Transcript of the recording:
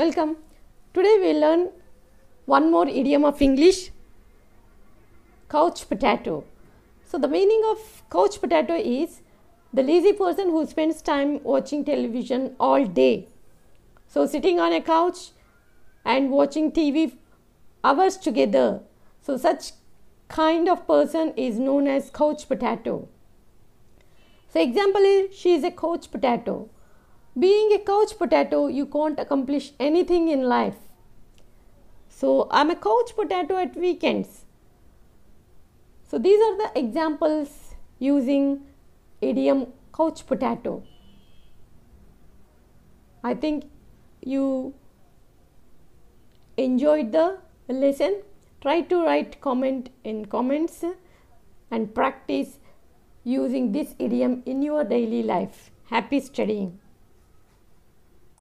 Welcome. Today we learn one more idiom of English couch potato. So, the meaning of couch potato is the lazy person who spends time watching television all day. So, sitting on a couch and watching TV hours together. So, such kind of person is known as couch potato. So, example is she is a couch potato. Being a couch potato, you can't accomplish anything in life. So, I'm a couch potato at weekends. So, these are the examples using idiom couch potato. I think you enjoyed the lesson. Try to write comment in comments and practice using this idiom in your daily life. Happy studying.